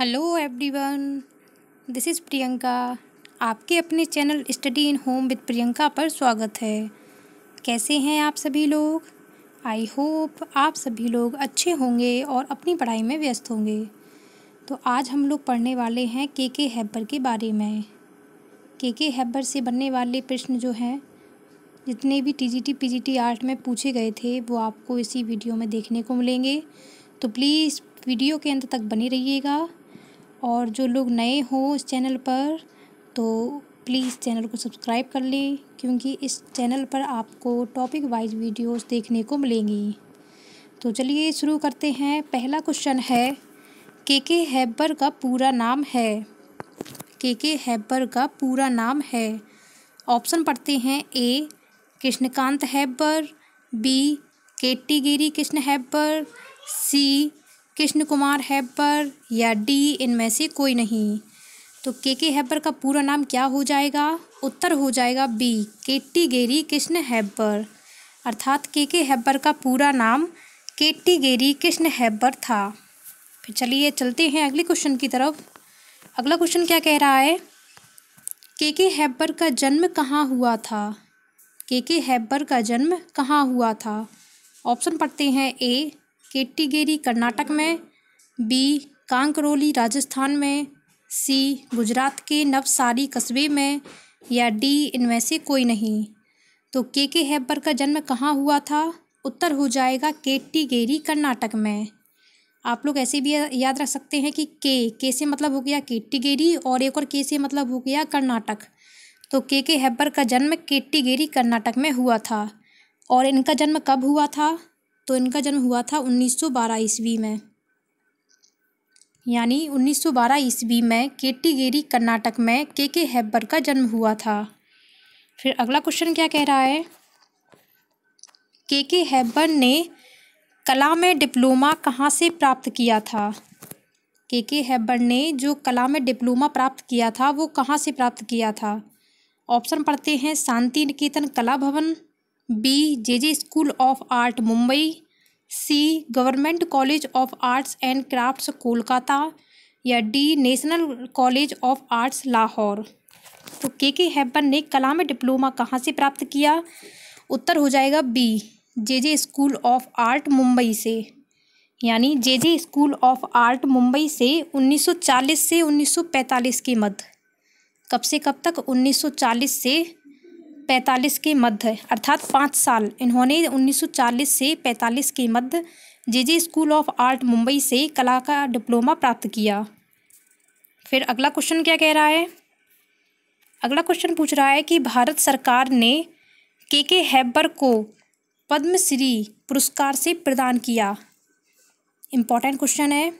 hello everyone this is Priyanka आपके अपने channel study in home with Priyanka पर स्वागत है कैसे हैं आप सभी लोग आई होप आप सभी लोग अच्छे होंगे और अपनी पढ़ाई में व्यस्त होंगे तो आज हम लोग पढ़ने वाले हैं के के हैब्बर के बारे में के के हैब्बर से बनने वाले प्रश्न जो हैं जितने भी T T G P G T art में पूछे गए थे वो आपको इसी वीडियो में देखने को मिलेंगे तो प्लीज़ वीडियो के अंत तक बने रहिएगा और जो लोग नए हों इस चैनल पर तो प्लीज़ चैनल को सब्सक्राइब कर लें क्योंकि इस चैनल पर आपको टॉपिक वाइज वीडियोस देखने को मिलेंगी तो चलिए शुरू करते हैं पहला क्वेश्चन है के के हैबर का पूरा नाम है के के हैबर का पूरा नाम है ऑप्शन पढ़ते हैं ए कृष्णकांत हैबर बी केटीगिरी कृष्ण हैबर सी कृष्ण कुमार हैब्बर या डी इनमें से कोई नहीं तो के के हैब्बर का पूरा नाम क्या हो जाएगा उत्तर हो जाएगा बी केटी गेरी कृष्ण हैब्बर अर्थात के के हैब्बर का पूरा नाम केटी गेरी कृष्ण हैब्बर था फिर चलिए चलते हैं अगले क्वेश्चन की तरफ अगला क्वेश्चन क्या कह रहा है के के हैब्बर का जन्म कहाँ हुआ था के के हैब्बर का जन्म कहाँ हुआ था ऑप्शन पढ़ते हैं ए केट्टीगेरी कर्नाटक में बी कांकरोली राजस्थान में सी गुजरात के नवसारी कस्बे में या डी इनमें से कोई नहीं तो के के हेब्बर का जन्म कहाँ हुआ था उत्तर हो जाएगा केट्टीगेरी कर्नाटक में आप लोग ऐसे भी याद रख सकते हैं कि के के से मतलब हो गया केट्टीगेरी और एक और के से मतलब हो गया कर्नाटक तो के के हेब्बर का जन्म केट्टीगेरी कर्नाटक में हुआ था और इनका जन्म कब हुआ था तो इनका जन्म हुआ था 1912 ईस्वी में यानी 1912 ईस्वी में केटीगेरी कर्नाटक में के के हैब्बर का जन्म हुआ था फिर अगला क्वेश्चन क्या कह रहा है के के हैब्बर ने कला में डिप्लोमा कहाँ से प्राप्त किया था के के हैब्बर ने जो कला में डिप्लोमा प्राप्त किया था वो कहाँ से प्राप्त किया था ऑप्शन पढ़ते हैं शांति Shantiniketan Kala Bhavan B J J school of art Mumbai C government college of arts and crafts Kolkata या D national college of arts Lahore तो के के हैब्बन ने कला में डिप्लोमा कहाँ से प्राप्त किया उत्तर हो जाएगा B J J school of art Mumbai से यानी J J school of art Mumbai से 1940 से 1945 के मध्य कब से कब तक 1940 से 1945 के मध्य अर्थात पाँच साल इन्होंने 1940 से 45 के मध्य J school of art Mumbai से कला का डिप्लोमा प्राप्त किया फिर अगला क्वेश्चन क्या कह रहा है अगला क्वेश्चन पूछ रहा है कि भारत सरकार ने के के हैब्बर को पद्मश्री पुरस्कार से प्रदान किया इम्पॉर्टेंट क्वेश्चन है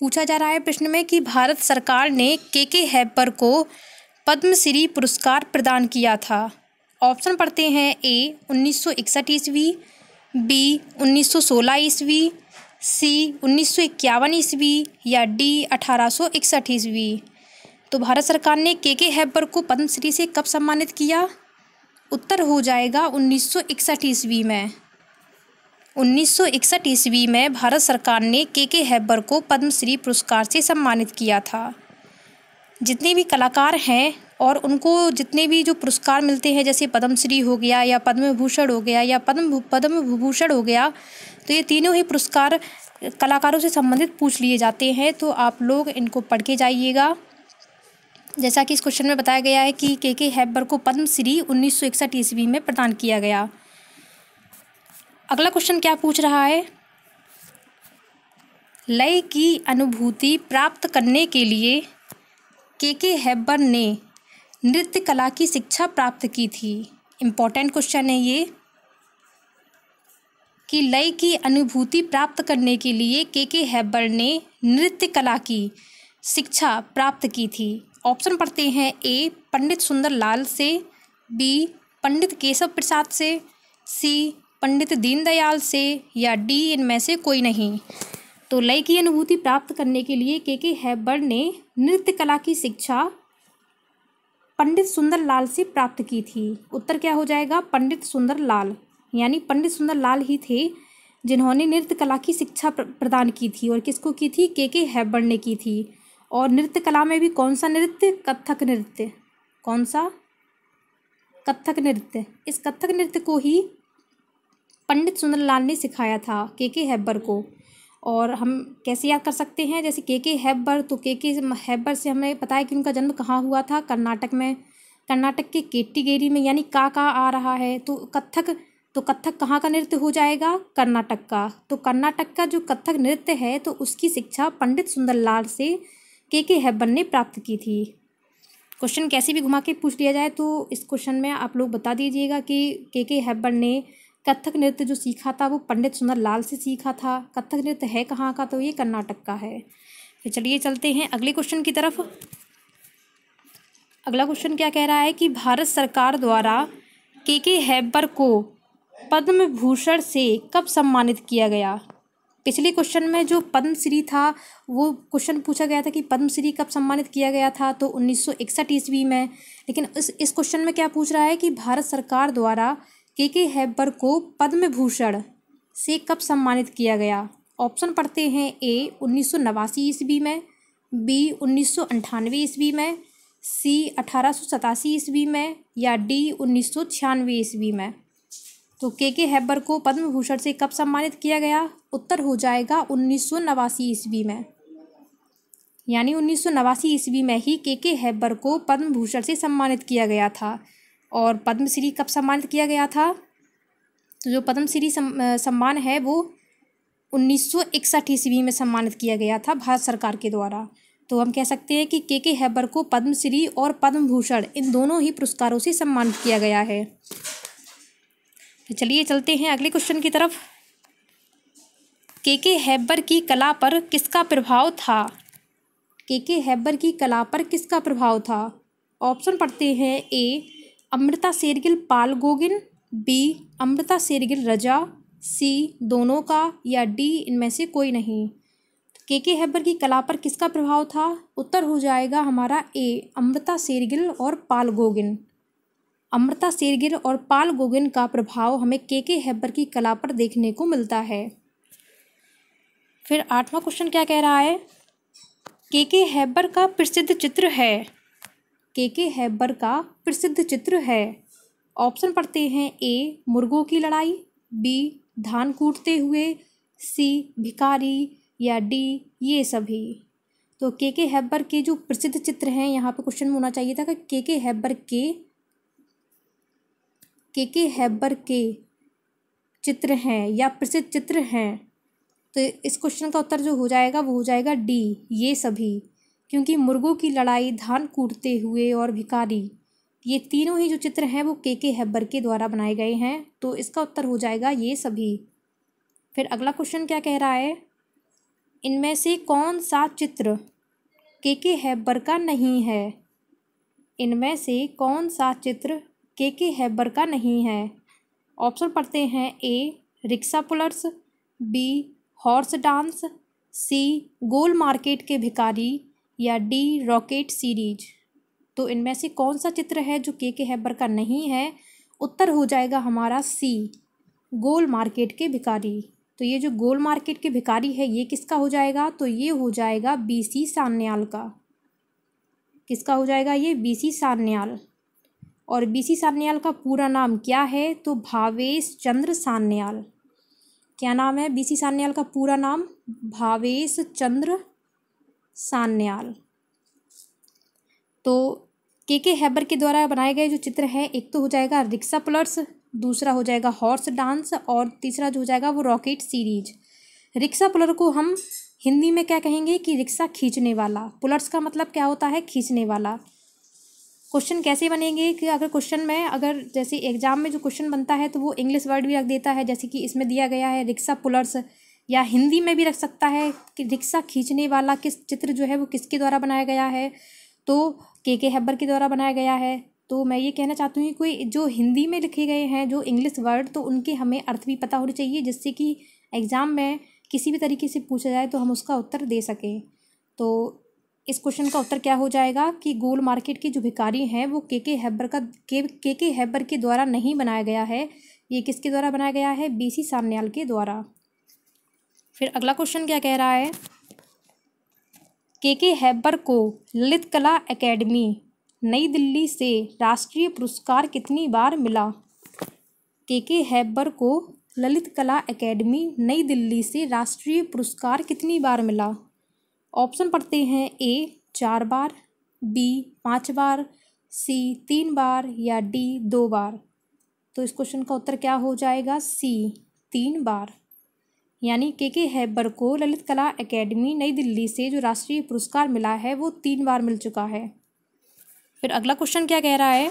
पूछा जा रहा है प्रश्न में कि भारत सरकार ने के के हैब्बर को पद्मश्री पुरस्कार प्रदान किया था ऑप्शन पढ़ते हैं ए उन्नीस सौ इकसठ ईस्वी बी उन्नीस सौ सोलह ईस्वी सी उन्नीस सौ इक्यावन ईस्वी या डी अठारह सौ इकसठ ईस्वी तो भारत सरकार ने के के हैब्बर को पद्मश्री से कब सम्मानित किया उत्तर हो जाएगा उन्नीस सौ इकसठ ईस्वी में उन्नीस सौ इकसठ ईस्वी में भारत सरकार ने के के हैब्बर को पद्मश्री पुरस्कार से सम्मानित किया था जितने भी कलाकार हैं और उनको जितने भी जो पुरस्कार मिलते हैं जैसे पद्मश्री हो गया या पद्म भूषण हो गया या पद्म पद्म विभूषण हो गया तो ये तीनों ही पुरस्कार कलाकारों से संबंधित पूछ लिए जाते हैं तो आप लोग इनको पढ़ के जाइएगा जैसा कि इस क्वेश्चन में बताया गया है कि के के हैब्बर को पद्मश्री उन्नीस सौ इकसठ ईस्वी में प्रदान किया गया अगला क्वेश्चन क्या पूछ रहा है लय की अनुभूति प्राप्त करने के लिए के के हैब्बर्न ने नृत्य कला की शिक्षा प्राप्त की थी इम्पोर्टेंट क्वेश्चन है ये कि लय की अनुभूति प्राप्त करने के लिए के के हैबर ने नृत्य कला की शिक्षा प्राप्त की थी ऑप्शन पढ़ते हैं ए पंडित सुंदर लाल से बी पंडित केशव प्रसाद से सी पंडित दीनदयाल से या डी इनमें से कोई नहीं तो लय की अनुभूति प्राप्त करने के लिए के के हैबर्ड ने नृत्य कला की शिक्षा पंडित सुंदरलाल से प्राप्त की थी उत्तर क्या हो जाएगा पंडित सुंदरलाल यानी पंडित सुंदरलाल ही थे जिन्होंने नृत्य कला की शिक्षा प्रदान की थी और किसको की थी के के हैबर्ड ने की थी और नृत्य कला में भी कौन सा नृत्य कथक नृत्य कौन सा कथक नृत्य इस कथक नृत्य को ही पंडित सुंदरलाल ने सिखाया था के के हैब्बर को और हम कैसे याद कर सकते हैं जैसे के के हैब्बर तो के के हैब्बर से हमें पता है कि उनका जन्म कहाँ हुआ था कर्नाटक में कर्नाटक के केटीगेरी में यानी का का आ रहा है तो कथक तो कथक कहाँ का नृत्य हो जाएगा कर्नाटक का तो कर्नाटक का जो कथक नृत्य है तो उसकी शिक्षा पंडित सुंदरलाल से के के हैब्बर ने प्राप्त की थी क्वेश्चन कैसे भी घुमा के पूछ लिया जाए तो इस क्वेश्चन में आप लोग बता दीजिएगा कि के के हैब्बर ने कथक नृत्य जो सीखा था वो पंडित सुंदर लाल से सीखा था कथक नृत्य है कहाँ का तो ये कर्नाटक का है तो चलिए चलते हैं अगले क्वेश्चन की तरफ अगला क्वेश्चन क्या कह रहा है कि भारत सरकार द्वारा के के हैबर को पद्म भूषण से कब सम्मानित किया गया पिछले क्वेश्चन में जो पद्मश्री था वो क्वेश्चन पूछा गया था कि पद्मश्री कब सम्मानित किया गया था तो उन्नीस सौ ईस्वी में लेकिन इस इस क्वेश्चन में क्या पूछ रहा है कि भारत सरकार द्वारा के के हैब्बर को पद्म भूषण से कब सम्मानित किया गया ऑप्शन पढ़ते हैं ए उन्नीस सौ नवासी ईस्वी में बी उन्नीस सौ अंठानवे ईस्वी में सी अठारह सौ सतासी ईस्वी में या डी उन्नीस सौ छियानवे ईस्वी में तो के के हैब्बर को पद्म भूषण से कब सम्मानित किया गया उत्तर हो जाएगा उन्नीस सौ नवासी ईस्वी में यानी उन्नीस सौ नवासी ईस्वी में ही के के हैब्बर को पद्म भूषण से सम्मानित किया गया था और पद्मश्री कब सम्मानित किया गया था तो जो पद्मश्री सम्मान है वो उन्नीस सौ इकसठ ईस्वी में सम्मानित किया गया था भारत सरकार के द्वारा तो हम कह सकते हैं कि के के हैबर को पद्मश्री और पद्म भूषण इन दोनों ही पुरस्कारों से सम्मानित किया गया है तो चलिए चलते हैं अगले क्वेश्चन की तरफ के के हैबर की कला पर किसका प्रभाव था के के हैबर की कला पर किसका प्रभाव था ऑप्शन पढ़ते हैं A Amrita Shergil Paul Gauguin B Amrita Shergil Raza C दोनों का या डी इनमें से कोई नहीं के के हैबर की कला पर किसका प्रभाव था उत्तर हो जाएगा हमारा ए अमृता शेरगिल और पाल गोगिन अमृता शेरगिल और पाल गोगिन का प्रभाव हमें के के हैबर की कला पर देखने को मिलता है फिर आठवां क्वेश्चन क्या कह रहा है के के हैबर का प्रसिद्ध चित्र है के के हैबर का प्रसिद्ध चित्र है ऑप्शन पढ़ते हैं ए मुर्गों की लड़ाई बी धान कूटते हुए सी भिकारी या डी ये सभी तो के के हैबर के जो प्रसिद्ध चित्र हैं यहाँ पे क्वेश्चन में होना चाहिए था कि के के हैबर के के के हैबर के चित्र हैं या प्रसिद्ध चित्र हैं तो इस क्वेश्चन का उत्तर जो हो जाएगा वो हो जाएगा डी ये सभी क्योंकि मुर्गों की लड़ाई धान कूटते हुए और भिखारी ये तीनों ही जो चित्र हैं वो के के हैब्बर के द्वारा बनाए गए हैं तो इसका उत्तर हो जाएगा ये सभी फिर अगला क्वेश्चन क्या कह रहा है इनमें से कौन सा चित्र के के हैब्बर का नहीं है इनमें से कौन सा चित्र के के हैब्बर का नहीं है ऑप्शन पढ़ते हैं A rickshaw pullers B horse dance C Gol market के भिकारी या डी रॉकेट सीरीज तो इनमें से कौन सा चित्र है जो के के हैबर का नहीं है उत्तर हो जाएगा हमारा सी गोल मार्केट के भिकारी तो ये जो गोल मार्केट के भिकारी है ये किसका हो जाएगा तो ये हो जाएगा बी सी सान्याल का किसका हो जाएगा ये बी सी सान्याल और बी सी सान्याल का पूरा नाम क्या है तो भावेश चंद्र सान्याल क्या नाम है बी सी सान्याल का पूरा नाम भावेश चंद्र सान्याल तो के के हैबर के द्वारा बनाए गए जो चित्र है एक तो हो जाएगा रिक्शा प्लर्स दूसरा हो जाएगा हॉर्स डांस और तीसरा जो हो जाएगा वो रॉकेट सीरीज रिक्शा पुलर को हम हिंदी में क्या कहेंगे कि रिक्शा खींचने वाला पुलर्स का मतलब क्या होता है खींचने वाला क्वेश्चन कैसे बनेंगे कि अगर क्वेश्चन में अगर जैसे एग्जाम में जो क्वेश्चन बनता है तो वो इंग्लिश वर्ड भी रख देता है जैसे कि इसमें दिया गया है रिक्शा पुलर्स या हिंदी में भी रख सकता है कि रिक्शा खींचने वाला किस चित्र जो है वो किसके द्वारा बनाया गया है तो के के हेबर के द्वारा बनाया गया है तो मैं ये कहना चाहती हूँ कि कोई जो हिंदी में लिखे गए हैं जो इंग्लिश वर्ड तो उनके हमें अर्थ भी पता होने चाहिए जिससे कि एग्ज़ाम में किसी भी तरीके से पूछा जाए तो हम उसका उत्तर दे सकें तो इस क्वेश्चन का उत्तर क्या हो जाएगा कि गोल मार्केट के जो भिकारी हैं वो के के हैब्बर का के के के हैब्बर के द्वारा नहीं बनाया गया है ये किसके द्वारा बनाया गया है बी सी सामनेल के द्वारा फिर अगला क्वेश्चन क्या कह रहा है के के हैबर को ललित कला एकेडमी नई दिल्ली से राष्ट्रीय पुरस्कार कितनी बार मिला के के हैबर को ललित कला एकेडमी नई दिल्ली से राष्ट्रीय पुरस्कार कितनी बार मिला ऑप्शन पढ़ते हैं ए चार बार बी पाँच बार सी तीन बार या डी दो बार तो इस क्वेश्चन का उत्तर क्या हो जाएगा सी तीन बार यानी के के हैबर को ललित कला एकेडमी नई दिल्ली से जो राष्ट्रीय पुरस्कार मिला है वो तीन बार मिल चुका है फिर अगला क्वेश्चन क्या कह रहा है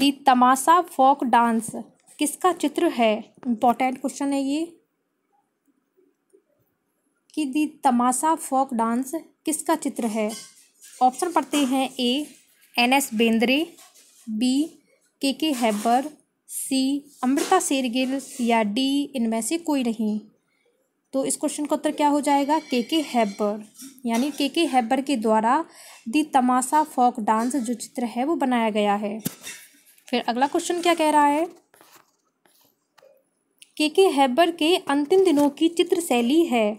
दी तमाशा फोक डांस किसका चित्र है इम्पोर्टेंट क्वेश्चन है ये कि दी तमाशा फोक डांस किसका चित्र है ऑप्शन पढ़ते हैं A N S Bendre B K K Haber सी अमृता शेरगिल या डी इनमें से कोई नहीं तो इस क्वेश्चन का उत्तर क्या हो जाएगा के के हैबर यानी के के हैबर के द्वारा दी तमाशा फोक डांस जो चित्र है वो बनाया गया है फिर अगला क्वेश्चन क्या कह रहा है के के हैबर के अंतिम दिनों की चित्र शैली है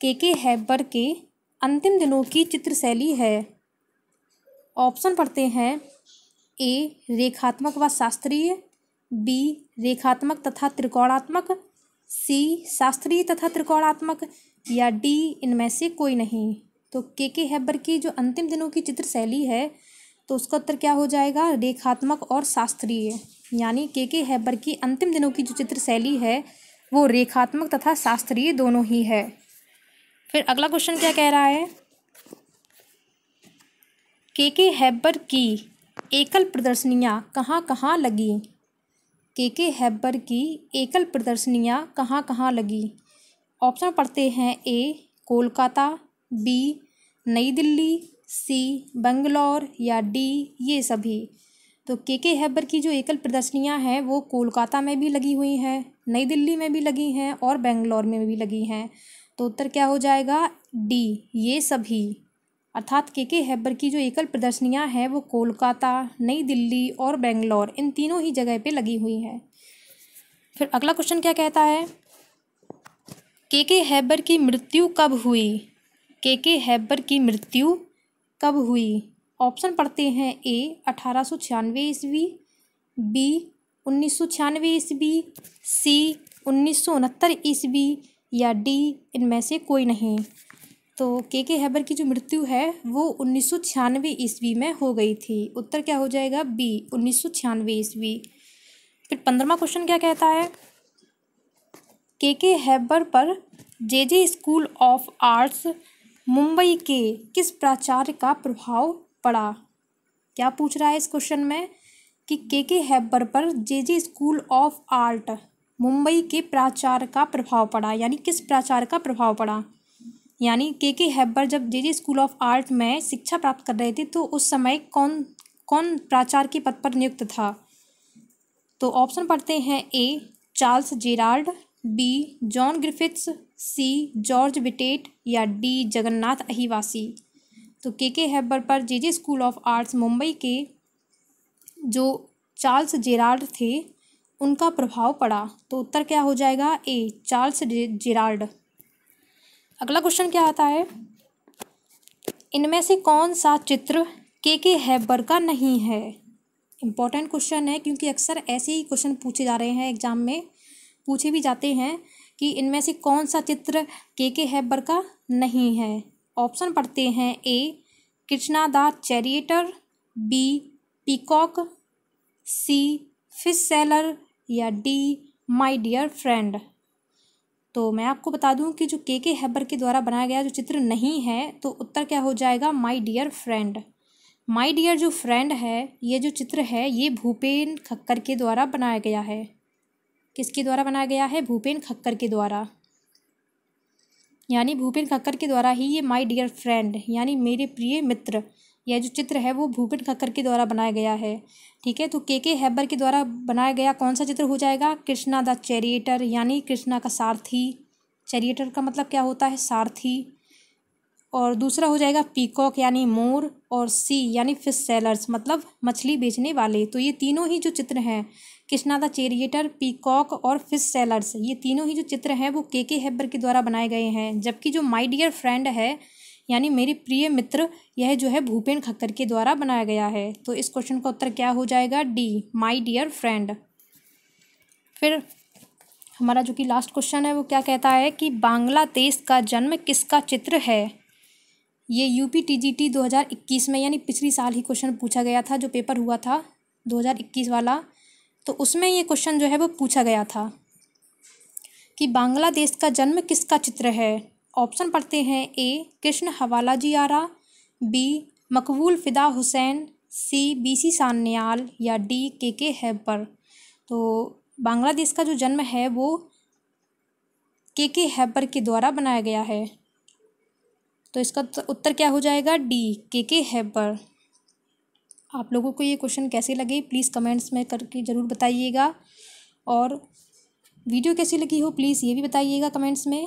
के के हैबर के अंतिम दिनों की चित्र शैली है ऑप्शन पढ़ते हैं ए रेखात्मक व शास्त्रीय बी रेखात्मक तथा त्रिकोणात्मक सी शास्त्रीय तथा त्रिकोणात्मक या डी इनमें से कोई नहीं तो के के हैबर की जो अंतिम दिनों की चित्रशैली है तो उसका उत्तर क्या हो जाएगा रेखात्मक और शास्त्रीय यानी के के हैबर की अंतिम दिनों की जो चित्र शैली है वो रेखात्मक तथा शास्त्रीय दोनों ही है फिर अगला क्वेश्चन क्या कह रहा है के के हैबर की एकल प्रदर्शनियाँ कहाँ कहाँ लगी के के हैब्बर की एकल प्रदर्शनियाँ कहाँ कहाँ लगीं ऑप्शन पढ़ते हैं ए कोलकाता बी नई दिल्ली सी बंगलौर या डी ये सभी तो के के हैबर की जो एकल प्रदर्शनियाँ हैं वो कोलकाता में भी लगी हुई हैं नई दिल्ली में भी लगी हैं और बेंगलौर में भी लगी हैं तो उत्तर क्या हो जाएगा डी ये सभी अर्थात के के हैबर की जो एकल प्रदर्शनियां हैं वो कोलकाता नई दिल्ली और बेंगलोर इन तीनों ही जगह पे लगी हुई हैं फिर अगला क्वेश्चन क्या कहता है के के हैबर की मृत्यु कब हुई के के हैबर की मृत्यु कब हुई ऑप्शन पढ़ते हैं ए अठारह सौ छियानवे ईस्वी बी उन्नीस सौ छियानवे ईस्वी सी उन्नीस सौ उनहत्तर ईस्वी या डी इनमें से कोई नहीं तो के के हैबर की जो मृत्यु है वो उन्नीस सौ छियानवे ईस्वी में हो गई थी उत्तर क्या हो जाएगा बी उन्नीस सौ छियानवे ईस्वी फिर पंद्रवा क्वेश्चन क्या कहता है के के हैबर पर J J school of arts Mumbai के किस प्राचार्य का प्रभाव पड़ा क्या पूछ रहा है इस क्वेश्चन में कि के के हैबर पर J J school of art Mumbai के प्राचार्य का प्रभाव पड़ा यानी किस प्राचार्य का प्रभाव पड़ा यानी के के हैब्बर जब J J school of art में शिक्षा प्राप्त कर रहे थे तो उस समय कौन कौन प्राचार्य के पद पर नियुक्त था तो ऑप्शन पढ़ते हैं A Charles Gerard B John Griffiths C George बिटेट या डी जगन्नाथ अहिवासी तो के के हैब्बर पर J J school of arts Mumbai के जो चार्ल्स जेरार्ड थे उनका प्रभाव पड़ा तो उत्तर क्या हो जाएगा ए चार्ल्स जेरार्ड अगला क्वेश्चन क्या आता है इनमें से कौन सा चित्र के के हैबर का नहीं है इम्पॉर्टेंट क्वेश्चन है क्योंकि अक्सर ऐसे ही क्वेश्चन पूछे जा रहे हैं एग्जाम में पूछे भी जाते हैं कि इनमें से कौन सा चित्र के के हैबर का नहीं है ऑप्शन पढ़ते हैं A Krishna the charioteer B peacock C fish seller या डी माय डियर फ्रेंड तो मैं आपको बता दूं कि जो के के हैबर के द्वारा बनाया गया जो चित्र नहीं है तो उत्तर क्या हो जाएगा my dear friend my dear जो फ्रेंड है ये जो चित्र है ये भूपेन खक्कर के द्वारा बनाया गया है किसके द्वारा बनाया गया है भूपेन खक्कर के द्वारा यानी भूपेन खक्कर के द्वारा ही ये माई डियर फ्रेंड यानी मेरे प्रिय मित्र यह जो चित्र है वो भूपेन खक्कर के द्वारा बनाया गया है ठीक है तो के के हैबर के द्वारा बनाया गया कौन सा चित्र हो जाएगा कृष्णा द चैरिएटर यानी कृष्णा का सारथी चैरिएटर का मतलब क्या होता है सारथी और दूसरा हो जाएगा पीकॉक यानी मोर और सी यानी फिश सेलर्स मतलब मछली बेचने वाले तो ये तीनों ही जो चित्र हैं कृष्णा द चेरिएटर पीकॉक और फिश सेलर्स ये तीनों ही जो चित्र हैं वो के के हैबर के द्वारा बनाए गए हैं जबकि जो माई डियर फ्रेंड है यानी मेरी प्रिय मित्र यह जो है भूपेन खक्कर के द्वारा बनाया गया है तो इस क्वेश्चन का उत्तर क्या हो जाएगा डी माई डियर फ्रेंड फिर हमारा जो कि लास्ट क्वेश्चन है वो क्या कहता है कि बांग्लादेश का जन्म किसका चित्र है ये U P T G T दो हज़ार इक्कीस में यानी पिछली साल ही क्वेश्चन पूछा गया था जो पेपर हुआ था दो हज़ार इक्कीस वाला तो उसमें ये क्वेश्चन जो है वो पूछा गया था कि बांग्लादेश का जन्म किसका चित्र है ऑप्शन पढ़ते हैं ए कृष्ण हवाला जी Ara B Maqbool Fida Husain C B C Sanyal या डी के के हैबर तो बांग्लादेश का जो जन्म है वो के के हैबर के द्वारा बनाया गया है तो इसका उत्तर क्या हो जाएगा डी के के हैबर आप लोगों को ये क्वेश्चन कैसे लगे प्लीज़ कमेंट्स में करके ज़रूर बताइएगा और वीडियो कैसी लगी हो प्लीज़ ये भी बताइएगा कमेंट्स में